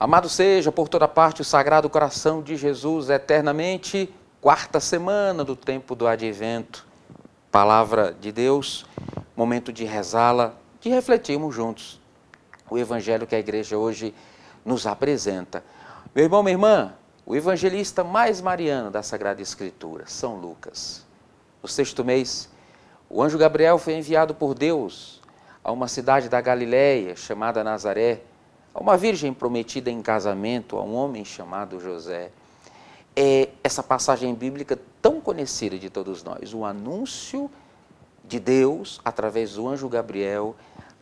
Amado seja por toda parte o Sagrado Coração de Jesus eternamente, quarta semana do tempo do advento. Palavra de Deus, momento de rezá-la, de refletirmos juntos o evangelho que a igreja hoje nos apresenta. Meu irmão, minha irmã, o evangelista mais mariano da Sagrada Escritura, São Lucas. No sexto mês, o anjo Gabriel foi enviado por Deus a uma cidade da Galiléia chamada Nazaré a uma virgem prometida em casamento a um homem chamado José. É essa passagem bíblica tão conhecida de todos nós, o anúncio de Deus através do anjo Gabriel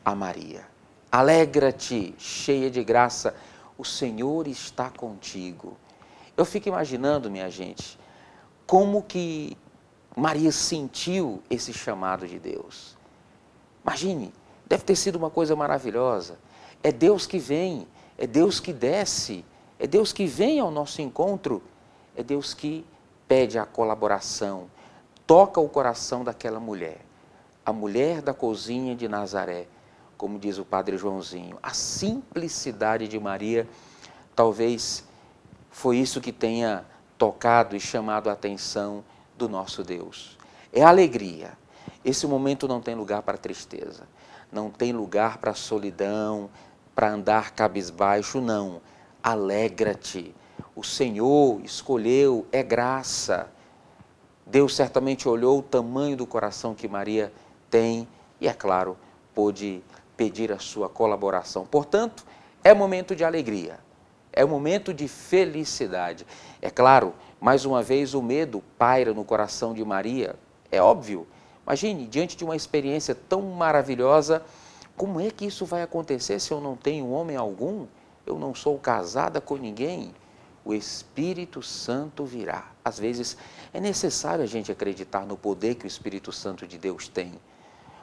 a Maria. Alegra-te, cheia de graça, o Senhor está contigo. Eu fico imaginando, minha gente, como que Maria sentiu esse chamado de Deus. Imagine, deve ter sido uma coisa maravilhosa. É Deus que vem, é Deus que desce, é Deus que vem ao nosso encontro, é Deus que pede a colaboração, toca o coração daquela mulher, a mulher da cozinha de Nazaré, como diz o padre Joãozinho. A simplicidade de Maria, talvez foi isso que tenha tocado e chamado a atenção do nosso Deus. É alegria, esse momento não tem lugar para tristeza, não tem lugar para solidão, para andar cabisbaixo, não. Alegra-te. O Senhor escolheu, é graça. Deus certamente olhou o tamanho do coração que Maria tem e, é claro, pôde pedir a sua colaboração. Portanto, é momento de alegria, é momento de felicidade. É claro, mais uma vez o medo paira no coração de Maria, é óbvio, Imagine, diante de uma experiência tão maravilhosa, como é que isso vai acontecer se eu não tenho homem algum? Eu não sou casada com ninguém? O Espírito Santo virá. Às vezes é necessário a gente acreditar no poder que o Espírito Santo de Deus tem.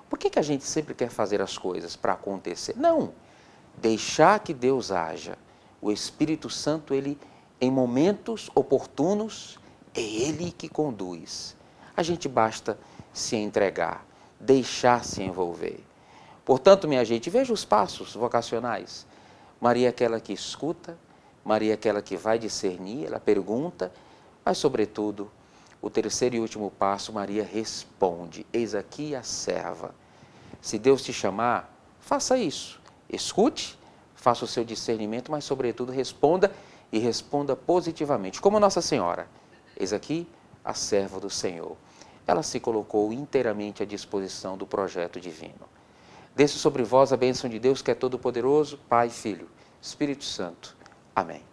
Por que, que a gente sempre quer fazer as coisas para acontecer? Não! Deixar que Deus haja. O Espírito Santo, ele, em momentos oportunos, é ele que conduz. A gente basta se entregar, deixar se envolver. Portanto, minha gente, veja os passos vocacionais. Maria é aquela que escuta, Maria é aquela que vai discernir, ela pergunta, mas, sobretudo, o terceiro e último passo, Maria responde: Eis aqui a serva. Se Deus te chamar, faça isso. Escute, faça o seu discernimento, mas, sobretudo, responda e responda positivamente. Como Nossa Senhora: Eis aqui a serva do Senhor ela se colocou inteiramente à disposição do projeto divino. Desça sobre vós a bênção de Deus, que é todo-poderoso, Pai, Filho, Espírito Santo. Amém.